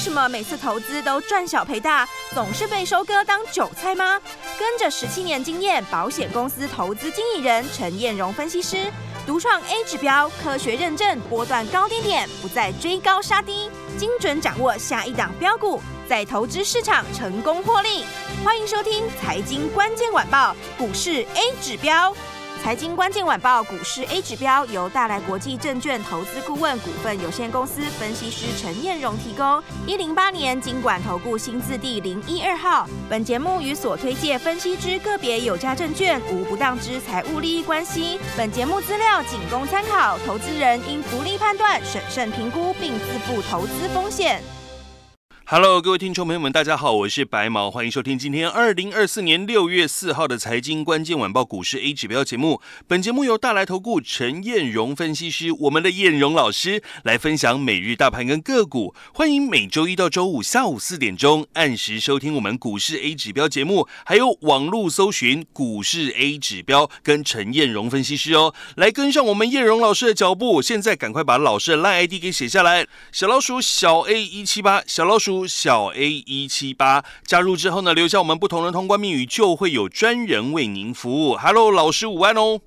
为什么每次投资都赚小赔大，总是被收割当韭菜吗？跟着十七年经验，保险公司投资经理人陈艳荣分析师独创 A 指标，科学认证，波段高低点，不再追高杀低，精准掌握下一档标股，在投资市场成功获利。欢迎收听财经关键晚报，股市 A 指标。财经关键晚报，股市 A 指标由大来国际证券投资顾问股份有限公司分析师陈彦荣提供。一零八年经管投顾新字第零一二号。本节目与所推介分析之个别有价证券无不当之财务利益关系。本节目资料仅供参考，投资人应独立判断、审慎评估，并自负投资风险。Hello，各位听众朋友们，大家好，我是白毛，欢迎收听今天二零二四年六月四号的财经关键晚报股市 A 指标节目。本节目由大来投顾陈彦荣分析师，我们的彦荣老师来分享每日大盘跟个股。欢迎每周一到周五下午四点钟按时收听我们股市 A 指标节目，还有网络搜寻股市 A 指标跟陈彦荣分析师哦，来跟上我们彦荣老师的脚步。现在赶快把老师的 line ID 给写下来，小老鼠小 A 一七八，小老鼠。小 A 一七八加入之后呢，留下我们不同的通关密语，就会有专人为您服务。Hello，老师午安哦。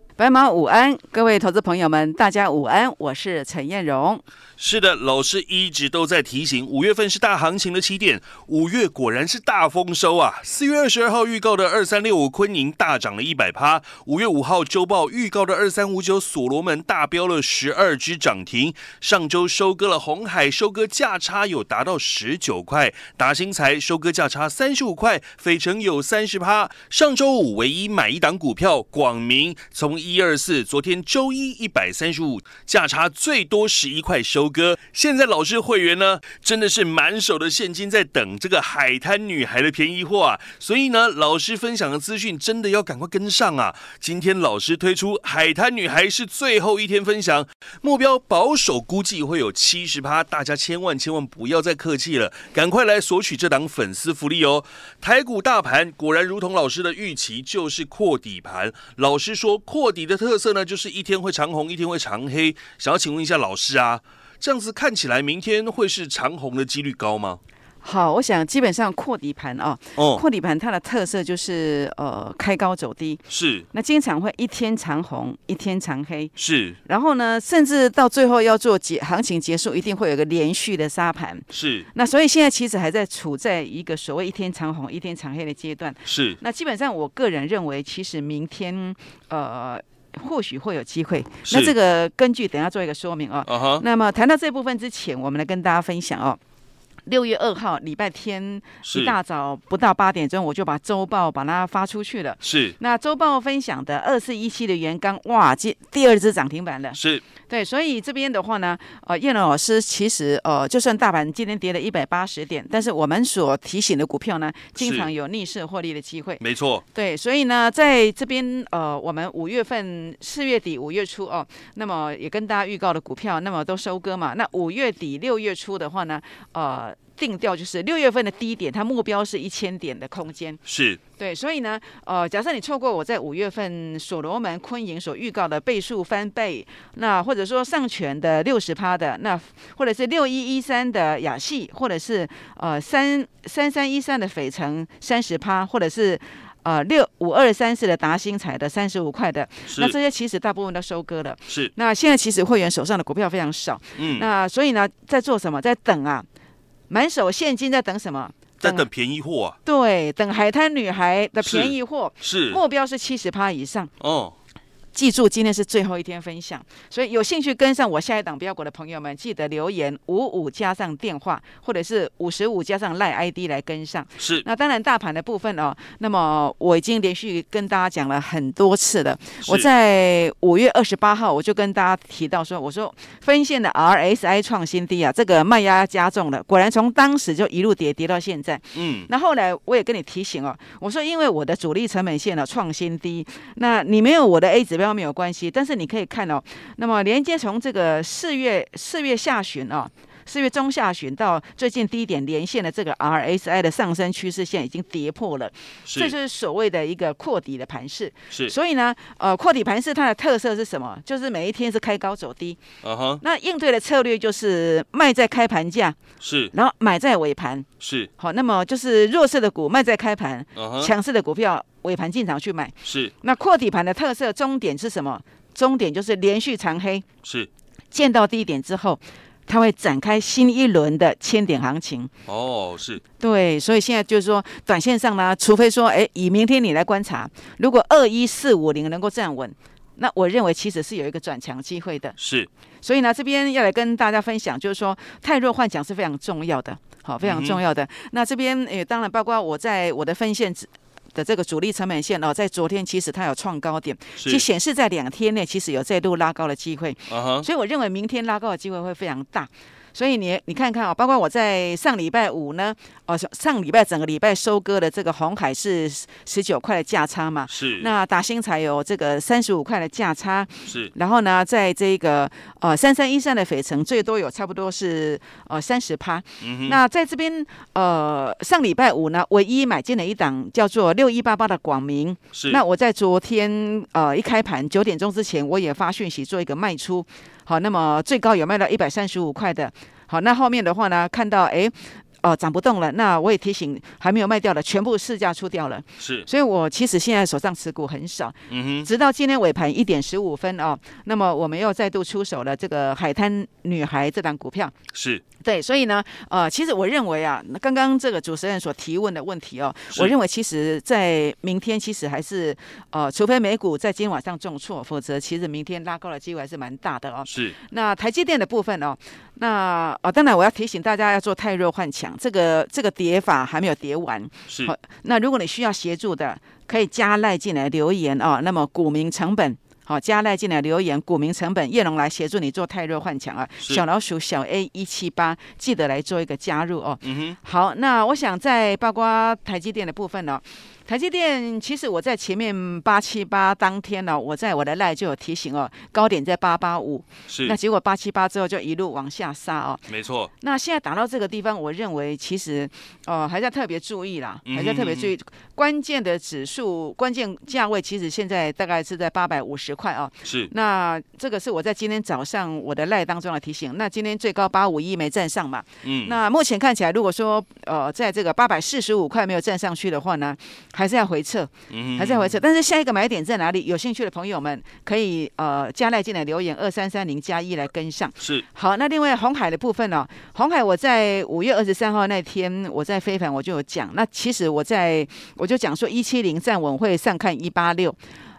午安，各位投资朋友们，大家午安，我是陈艳荣。是的，老师一直都在提醒，五月份是大行情的起点。五月果然是大丰收啊！四月二十二号预告的二三六五昆宁大涨了一百趴，五月五号周报预告的二三五九所罗门大飙了十二只涨停。上周收割了红海，收割价差有达到十九块，达新材收割价差三十五块，斐城有三十趴。上周五唯一买一档股票广明，从一。一二四，昨天周一一百三十五价差最多十一块收割。现在老师会员呢，真的是满手的现金在等这个海滩女孩的便宜货啊！所以呢，老师分享的资讯真的要赶快跟上啊！今天老师推出海滩女孩是最后一天分享，目标保守估计会有七十趴，大家千万千万不要再客气了，赶快来索取这档粉丝福利哦！台股大盘果然如同老师的预期，就是扩底盘。老师说扩。底的特色呢，就是一天会长红，一天会长黑。想要请问一下老师啊，这样子看起来，明天会是长红的几率高吗？好，我想基本上扩底盘啊，哦，扩底盘它的特色就是呃开高走低，是，那经常会一天长红，一天长黑，是，然后呢，甚至到最后要做结行情结束，一定会有个连续的沙盘，是，那所以现在其实还在处在一个所谓一天长红，一天长黑的阶段，是，那基本上我个人认为，其实明天呃或许会有机会，那这个根据等下做一个说明啊，那么谈到这部分之前，我们来跟大家分享哦。六月二号礼拜天一大早不到八点钟，我就把周报把它发出去了。是那周报分享的二四一七的原钢，哇，这第二只涨停板了。是对，所以这边的话呢，呃，叶老师其实呃，就算大盘今天跌了一百八十点，但是我们所提醒的股票呢，经常有逆势获利的机会。没错，对，所以呢，在这边呃，我们五月份四月底五月初哦，那么也跟大家预告的股票，那么都收割嘛。那五月底六月初的话呢，呃。定调就是六月份的低点，它目标是一千点的空间。是对，所以呢，呃，假设你错过我在五月份所罗门、昆盈所预告的倍数翻倍，那或者说上权的六十趴的，那或者是六一一三的雅系，或者是呃三三三一三的斐城三十趴，或者是呃六五二三四的达兴彩的三十五块的，那这些其实大部分都收割了。是，那现在其实会员手上的股票非常少，嗯，那所以呢，在做什么？在等啊。满手现金在等什么？在等便宜货啊！对，等海滩女孩的便宜货。是目标是七十趴以上哦。记住，今天是最后一天分享，所以有兴趣跟上我下一档标股的朋友们，记得留言五五加上电话，或者是五十五加上赖 ID 来跟上。是。那当然，大盘的部分哦，那么我已经连续跟大家讲了很多次了。我在五月二十八号我就跟大家提到说，我说分线的 RSI 创新低啊，这个卖压加重了。果然从当时就一路跌跌到现在。嗯。那后来我也跟你提醒哦，我说因为我的主力成本线呢创新低，那你没有我的 A 值。不没有关系，但是你可以看哦。那么连接从这个四月四月下旬啊。四月中下旬到最近低点连线的这个 R S I 的上升趋势线已经跌破了，这就是所谓的一个扩底的盘势，是。所以呢，呃，扩底盘势它的特色是什么？就是每一天是开高走低，啊哈。那应对的策略就是卖在开盘价，是，然后买在尾盘，是。好，那么就是弱势的股卖在开盘，强势的股票尾盘进场去买，是。那扩底盘的特色终点是什么？终点就是连续长黑，是。见到低点之后。它会展开新一轮的千点行情哦，是对，所以现在就是说，短线上呢，除非说，哎，以明天你来观察，如果二一四五零能够站稳，那我认为其实是有一个转强机会的。是，所以呢，这边要来跟大家分享，就是说，太弱幻想是非常重要的，好，非常重要的。那这边呃，当然包括我在我的分线的这个主力成本线哦，在昨天其实它有创高点，其显示在两天内其实有再度拉高的机会，所以我认为明天拉高的机会会非常大。所以你你看看啊，包括我在上礼拜五呢，哦上礼拜整个礼拜收割的这个红海是十九块的价差嘛，是那达兴才有这个三十五块的价差，是然后呢，在这个呃三三一三的肥城最多有差不多是呃三十趴，嗯那在这边呃上礼拜五呢，唯一买进的一档叫做六一八八的广明，是那我在昨天呃一开盘九点钟之前，我也发讯息做一个卖出，好，那么最高有卖到一百三十五块的。好，那后面的话呢？看到，哎。哦，涨不动了。那我也提醒还没有卖掉的，全部市价出掉了。是。所以我其实现在手上持股很少。嗯哼。直到今天尾盘一点十五分哦，那么我们又再度出手了这个海滩女孩这档股票。是。对，所以呢，呃，其实我认为啊，刚刚这个主持人所提问的问题哦，我认为其实在明天其实还是呃，除非美股在今天晚上重挫，否则其实明天拉高的机会还是蛮大的哦。是。那台积电的部分哦，那哦，当然我要提醒大家要做泰弱换强。这个这个叠法还没有叠完，是。那如果你需要协助的，可以加赖进来留言哦。那么股民成本好，加赖进来留言，股民成本叶龙来协助你做泰弱换强啊。小老鼠小 A 一七八，记得来做一个加入哦。嗯哼。好，那我想在八卦台积电的部分呢。台积电，其实我在前面八七八当天呢，我在我的赖就有提醒哦，高点在八八五，是那结果八七八之后就一路往下杀哦，没错。那现在打到这个地方，我认为其实呃还是要特别注意啦，还是要特别注意关键的指数、关键价位，其实现在大概是在八百五十块哦，是那这个是我在今天早上我的赖当中的提醒。那今天最高八五一没站上嘛，嗯，那目前看起来如果说呃在这个八百四十五块没有站上去的话呢？还是要回撤，嗯，还是要回撤。但是下一个买点在哪里？有兴趣的朋友们可以呃加赖进来留言二三三零加一来跟上。是好，那另外红海的部分呢？红海我在五月二十三号那天我在非凡我就有讲，那其实我在我就讲说一七零站稳会上看一八六。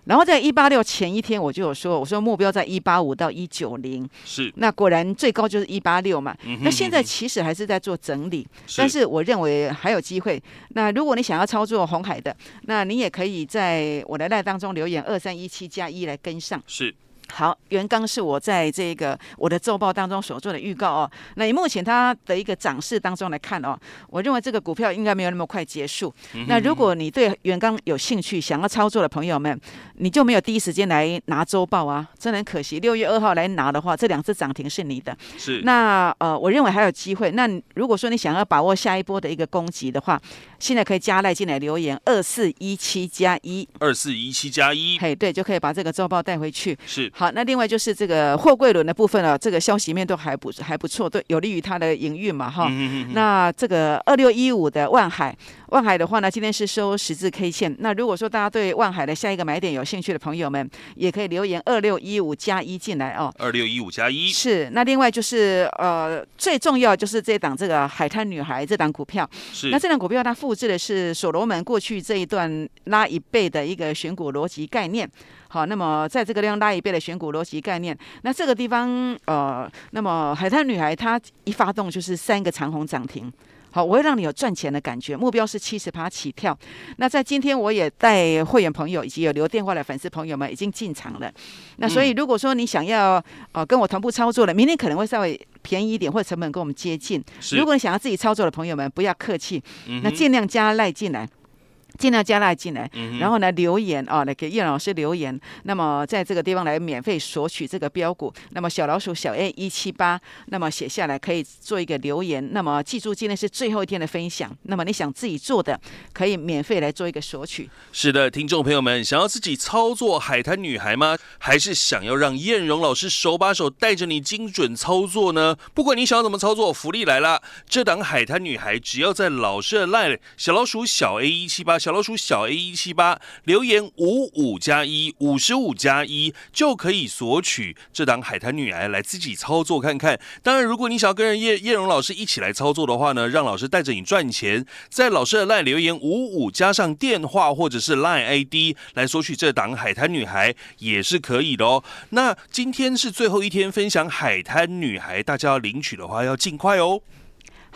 然后在一八六前一天，我就有说，我说目标在一八五到一九零，是那果然最高就是一八六嘛。那现在其实还是在做整理，但是我认为还有机会。那如果你想要操作红海的，那你也可以在我的赖当中留言二三一七加一来跟上。是。好，元刚是我在这个我的周报当中所做的预告哦。那以目前它的一个涨势当中来看哦，我认为这个股票应该没有那么快结束。那如果你对元刚有兴趣，想要操作的朋友们，你就没有第一时间来拿周报啊，真的很可惜。六月二号来拿的话，这两次涨停是你的。是。那呃，我认为还有机会。那如果说你想要把握下一波的一个攻击的话，现在可以加赖进来留言二四一七加一。二四一七加一。嘿，对，就可以把这个周报带回去。是。好，那另外就是这个货柜轮的部分呢，这个消息面都还不还不错，对，有利于它的营运嘛，哈。那这个二六一五的万海，万海的话呢，今天是收十字 K 线。那如果说大家对万海的下一个买点有兴趣的朋友们，也可以留言二六一五加一进来哦。二六一五加一是。那另外就是呃，最重要就是这档这个海滩女孩这档股票。是。那这档股票它复制的是所罗门过去这一段拉一倍的一个选股逻辑概念。好，那么在这个量拉一倍的选股逻辑概念，那这个地方呃，那么海滩女孩她一发动就是三个长虹涨停，好，我会让你有赚钱的感觉，目标是七十趴起跳。那在今天我也带会员朋友以及有留电话的粉丝朋友们已经进场了，那所以如果说你想要呃跟我同步操作的，明天可能会稍微便宜一点或者成本跟我们接近。如果你想要自己操作的朋友们，不要客气，那尽量加赖进来。尽量加大进来，然后呢留言啊来给燕老师留言。那么在这个地方来免费索取这个标股，那么小老鼠小 A 一七八，那么写下来可以做一个留言。那么记住，今天是最后一天的分享。那么你想自己做的，可以免费来做一个索取。是的，听众朋友们，想要自己操作海滩女孩吗？还是想要让燕荣老师手把手带着你精准操作呢？不管你想要怎么操作，福利来了！这档海滩女孩只要在老师的 l i e 小老鼠小 A 一七八。小老鼠小 A 一七八留言五五加一五十五加一就可以索取这档海滩女孩来自己操作看看。当然，如果你想要跟叶叶荣老师一起来操作的话呢，让老师带着你赚钱，在老师的 line 留言五五加上电话或者是 line ID 来索取这档海滩女孩也是可以的哦。那今天是最后一天分享海滩女孩，大家要领取的话要尽快哦。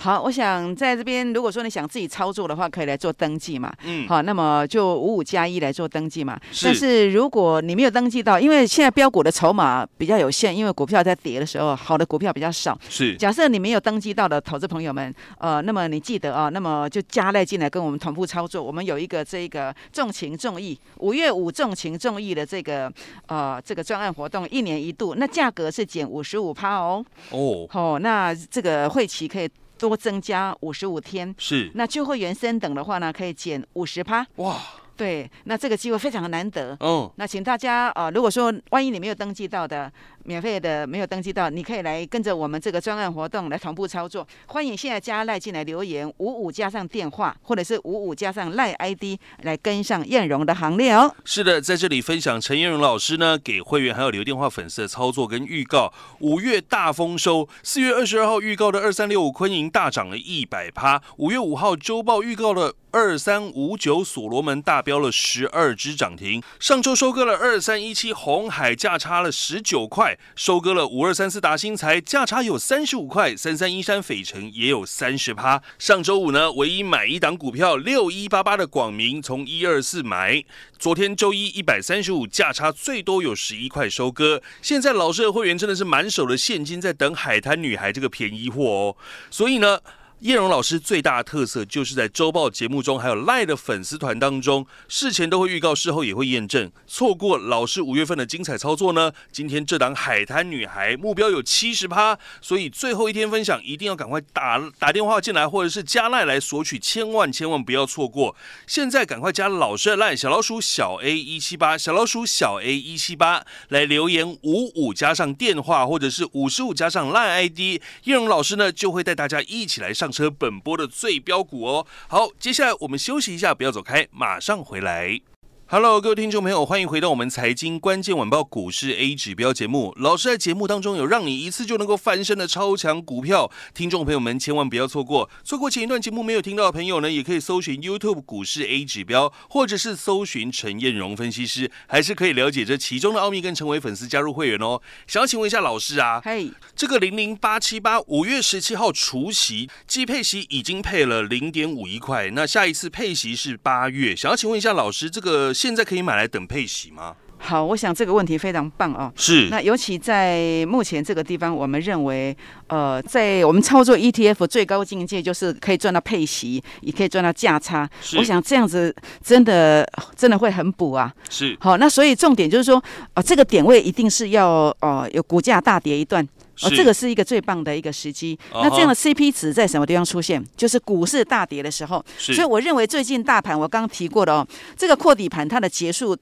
好，我想在这边，如果说你想自己操作的话，可以来做登记嘛。嗯。好，那么就五五加一来做登记嘛。是。但是如果你没有登记到，因为现在标股的筹码比较有限，因为股票在跌的时候，好的股票比较少。是。假设你没有登记到的投资朋友们，呃，那么你记得啊，那么就加赖进来跟我们同步操作。我们有一个这个重情重义五月五重情重义的这个呃这个专案活动，一年一度，那价格是减五十五趴哦。哦。哦，那这个会期可以。多增加五十五天，是那旧会员升等的话呢，可以减五十趴。哇，对，那这个机会非常的难得。嗯，那请大家啊，如果说万一你没有登记到的。免费的没有登记到，你可以来跟着我们这个专案活动来同步操作。欢迎现在加赖进来留言五五加上电话，或者是五五加上赖 ID 来跟上燕荣的行列哦。是的，在这里分享陈燕荣老师呢给会员还有留电话粉丝的操作跟预告。五月大丰收，四月二十二号预告的二三六五昆银大涨了一百趴，五月五号周报预告的二三五九所罗门大飙了十二只涨停，上周收割了二三一七红海价差了十九块。收割了五二三四达新，材，价差有三十五块，三三一山斐城也有三十趴。上周五呢，唯一买一档股票六一八八的广明，从一二四买，昨天周一一百三十五价差最多有十一块收割。现在老师的会员真的是满手的现金，在等海滩女孩这个便宜货哦。所以呢。叶荣老师最大的特色，就是在周报节目中，还有赖的粉丝团当中，事前都会预告，事后也会验证。错过老师五月份的精彩操作呢？今天这档《海滩女孩》目标有七十趴，所以最后一天分享一定要赶快打打电话进来，或者是加赖来索取，千万千万不要错过。现在赶快加老师的赖小老鼠小 A 一七八，小老鼠小 A 一七八来留言五五加上电话，或者是五十五加上赖 ID，叶荣老师呢就会带大家一起来上。车本波的最标股哦，好，接下来我们休息一下，不要走开，马上回来。Hello，各位听众朋友，欢迎回到我们财经关键晚报股市 A 指标节目。老师在节目当中有让你一次就能够翻身的超强股票，听众朋友们千万不要错过。错过前一段节目没有听到的朋友呢，也可以搜寻 YouTube 股市 A 指标，或者是搜寻陈彦荣分析师，还是可以了解这其中的奥秘，跟成为粉丝加入会员哦。想要请问一下老师啊，嘿，这个零零八七八五月十七号除夕即配息已经配了零点五一块，那下一次配息是八月。想要请问一下老师，这个。现在可以买来等配息吗？好，我想这个问题非常棒啊！是，那尤其在目前这个地方，我们认为，呃，在我们操作 ETF 最高境界就是可以赚到配息，也可以赚到价差。我想这样子真的真的会很补啊！是，好，那所以重点就是说，啊，这个点位一定是要哦，有股价大跌一段。哦，这个是一个最棒的一个时机。那这样的 CP 值在什么地方出现？就是股市大跌的时候。所以我认为最近大盘，我刚刚提过的哦，这个扩底盘它的结束，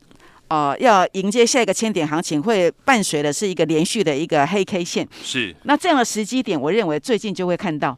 呃，要迎接下一个千点行情，会伴随的是一个连续的一个黑 K 线。是。那这样的时机点，我认为最近就会看到。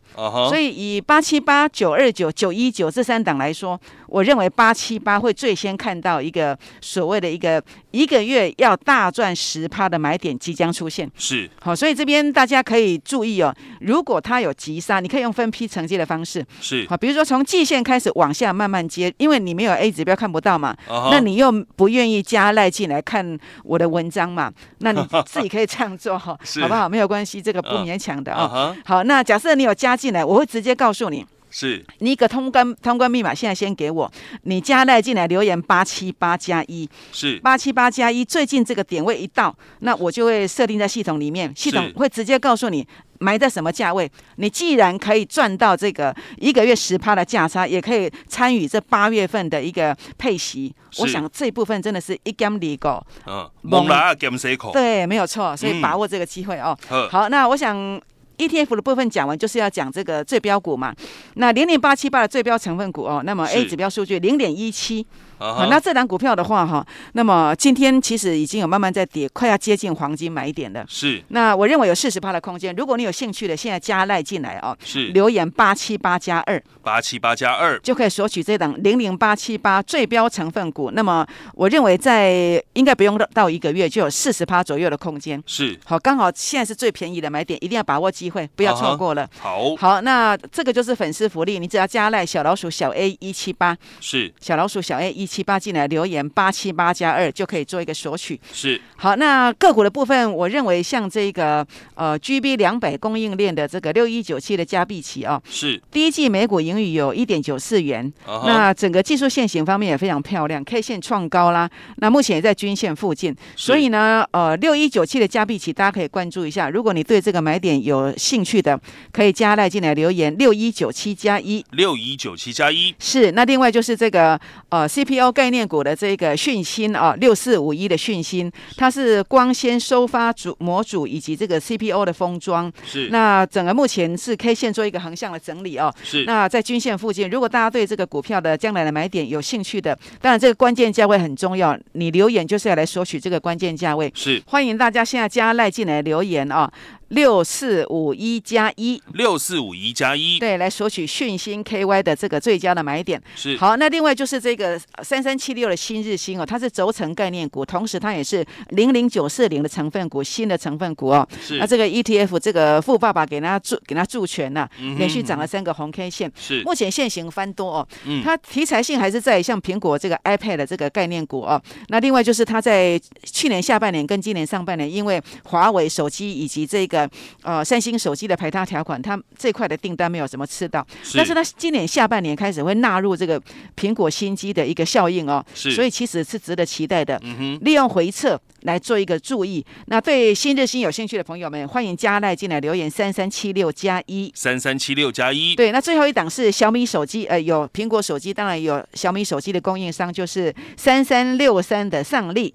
所以以八七八、九二九、九一九这三档来说，我认为八七八会最先看到一个所谓的一个。一个月要大赚十趴的买点即将出现，是好，所以这边大家可以注意哦。如果它有急杀，你可以用分批承接的方式，是好，比如说从季线开始往下慢慢接，因为你没有 A 指标看不到嘛，那你又不愿意加赖进来看我的文章嘛，那你自己可以这样做哈，好不好？没有关系，这个不勉强的啊。好，那假设你有加进来，我会直接告诉你。是你一个通关通关密码，现在先给我。你加赖进来留言八七八加一是八七八加一。最近这个点位一到，那我就会设定在系统里面，系统会直接告诉你埋在什么价位。你既然可以赚到这个一个月十趴的价差，也可以参与这八月份的一个配息。我想这一部分真的是一 legal，嗯，猛拉 game 对，没有错，所以把握这个机会哦。好，那我想。E T F 的部分讲完，就是要讲这个最标股嘛。那零点八七八的最标成分股哦，那么 A 指标数据零点一七。啊，那这档股票的话，哈，那么今天其实已经有慢慢在跌，快要接近黄金买点了。是。那我认为有四十趴的空间，如果你有兴趣的，现在加赖进来哦。是。留言八七八加二，八七八加二就可以索取这档零零八七八最标成分股。那么我认为在应该不用到一个月就有四十趴左右的空间。是。好，刚好现在是最便宜的买点，一定要把握机会，不要错过了。好。好，那这个就是粉丝福利，你只要加赖小老鼠小 A 一七八，是。小老鼠小 A 一。七八进来留言八七八加二就可以做一个索取。是好，那个股的部分，我认为像这个呃 GB 两百供应链的这个六一九七的加币企啊，是第一季每股盈余有一点九四元。那整个技术线型方面也非常漂亮，K 线创高啦。那目前也在均线附近，所以呢，呃，六一九七的加币企大家可以关注一下。如果你对这个买点有兴趣的，可以加进来留言六一九七加一六一九七加一。是那另外就是这个呃 CP。标概念股的这个讯息啊，六四五一的讯息，它是光纤收发组模组以及这个 CPO 的封装。是，那整个目前是 K 线做一个横向的整理哦。是，那在均线附近，如果大家对这个股票的将来的买点有兴趣的，当然这个关键价位很重要，你留言就是要来索取这个关键价位。是，欢迎大家现在加赖进来留言啊。六四五一加一，六四五一加一，对，来索取讯星 K Y 的这个最佳的买点是好。那另外就是这个三三七六的新日新哦，它是轴承概念股，同时它也是零零九四零的成分股，新的成分股哦。是，那这个 E T F 这个富爸爸给他助，给他助全了，连续涨了三个红 K 线。是，目前现行翻多哦。嗯，它题材性还是在像苹果这个 iPad 的这个概念股哦。那另外就是它在去年下半年跟今年上半年，因为华为手机以及这个呃，三星手机的排他条款，它这块的订单没有什么吃到，但是它今年下半年开始会纳入这个苹果新机的一个效应哦，所以其实是值得期待的。利用回撤来做一个注意，那对新日新有兴趣的朋友们，欢迎加赖进来留言三三七六加一三三七六加一，对，那最后一档是小米手机，呃，有苹果手机，当然有小米手机的供应商就是三三六三的上力。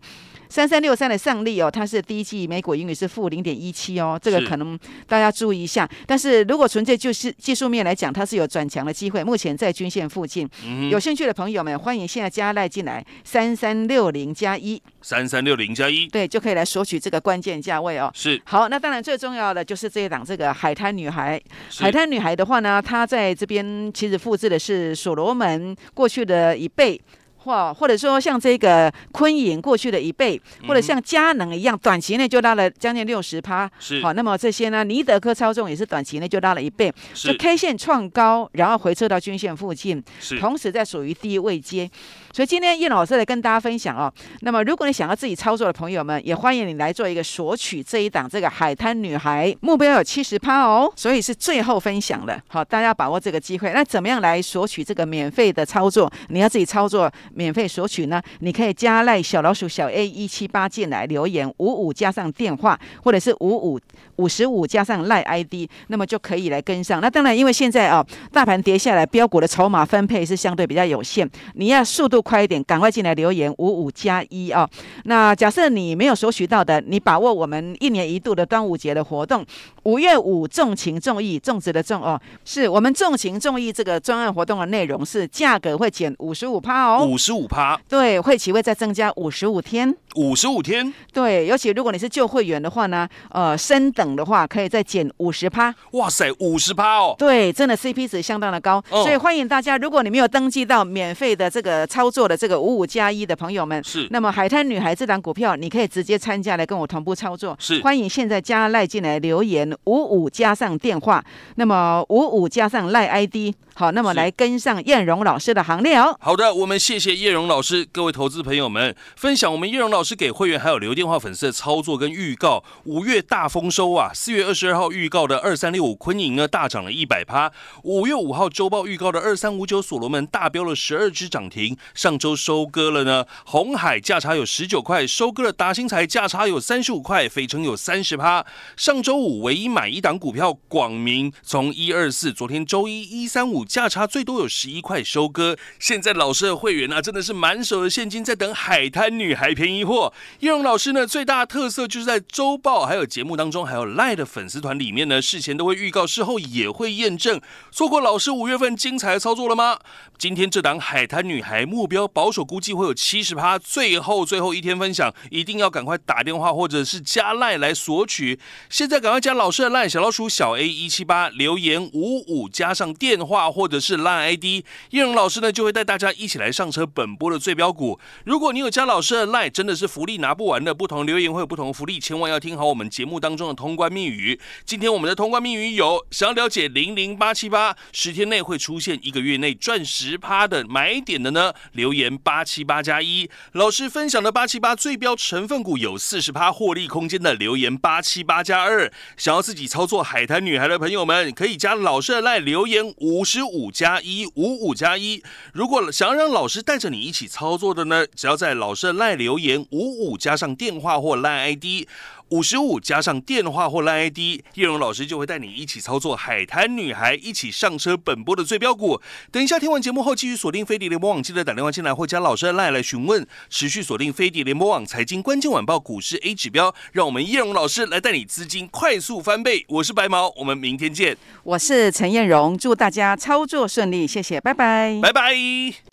三三六三的上力哦，它是第一季美股英语是负零点一七哦，这个可能大家注意一下。但是如果纯粹就是技术面来讲，它是有转强的机会，目前在均线附近。有兴趣的朋友们，欢迎现在加奈进来，三三六零加一，三三六零加一，对，就可以来索取这个关键价位哦。是。好，那当然最重要的就是这一档这个海滩女孩。海滩女孩的话呢，她在这边其实复制的是所罗门过去的一倍。或或者说像这个昆影过去的一倍，或者像佳能一样，短期内就拉了将近六十趴。是好，那么这些呢？尼德科操纵也是短期内就拉了一倍，就 K 线创高，然后回撤到均线附近，同时在属于低位接。所以今天叶老师来跟大家分享哦。那么，如果你想要自己操作的朋友们，也欢迎你来做一个索取这一档这个《海滩女孩》，目标有七十趴哦。所以是最后分享了，好，大家把握这个机会。那怎么样来索取这个免费的操作？你要自己操作，免费索取呢？你可以加赖小老鼠小 A 一七八进来留言五五加上电话，或者是五五五十五加上赖 ID，那么就可以来跟上。那当然，因为现在啊，大盘跌下来，标股的筹码分配是相对比较有限，你要速度。快一点，赶快进来留言五五加一哦。那假设你没有索取到的，你把握我们一年一度的端午节的活动，五月五重情重义，种植的重哦，是我们重情重义这个专案活动的内容是价格会减五十五趴哦，五十五趴，对，会期会再增加五十五天，五十五天，对，尤其如果你是旧会员的话呢，呃，升等的话可以再减五十趴，哇塞，五十趴哦，对，真的 CP 值相当的高，所以欢迎大家，如果你没有登记到免费的这个超。做的这个五五加一的朋友们是，那么海滩女孩这档股票，你可以直接参加来跟我同步操作，是欢迎现在加赖进来留言五五加上电话，那么五五加上赖 ID。好，那么来跟上叶荣老师的行列哦。好的，我们谢谢叶荣老师，各位投资朋友们分享我们叶荣老师给会员还有留电话粉丝的操作跟预告。五月大丰收啊！四月二十二号预告的二三六五昆银呢大涨了一百趴。五月五号周报预告的二三五九所罗门大飙了十二只涨停。上周收割了呢，红海价差有十九块，收割了达新材价差有三十五块，肥城有三十趴。上周五唯一买一档股票广明，从一二四，昨天周一一三五。价差最多有十一块，收割！现在老师的会员啊，真的是满手的现金在等海滩女孩便宜货。叶荣老师呢，最大特色就是在周报还有节目当中，还有赖的粉丝团里面呢，事前都会预告，事后也会验证。错过老师五月份精彩的操作了吗？今天这档海滩女孩目标保守估计会有七十趴，最后最后一天分享，一定要赶快打电话或者是加赖来索取。现在赶快加老师的赖小老鼠小 A 一七八留言五五加上电话。或者是赖 ID，叶荣老师呢就会带大家一起来上车本波的最标股。如果你有加老师的赖，真的是福利拿不完的。不同留言会有不同福利，千万要听好我们节目当中的通关密语。今天我们的通关密语有：想要了解零零八七八，十天内会出现一个月内赚十趴的买点的呢？留言八七八加一。老师分享的八七八最标成分股有四十趴获利空间的留言八七八加二。想要自己操作海滩女孩的朋友们，可以加老师的赖留言五十。五加一，五五加一。如果想要让老师带着你一起操作的呢？只要在老师的赖留言五五加上电话或赖 ID。五十五加上电话或赖 ID，叶荣老师就会带你一起操作海滩女孩，一起上车本波的最标股。等一下听完节目后，继续锁定飞碟联播网，记得打电话进来或加老师的赖来询问。持续锁定飞碟联播网财经《关键晚报》股市 A 指标，让我们叶荣老师来带你资金快速翻倍。我是白毛，我们明天见。我是陈燕荣，祝大家操作顺利，谢谢，拜拜，拜拜。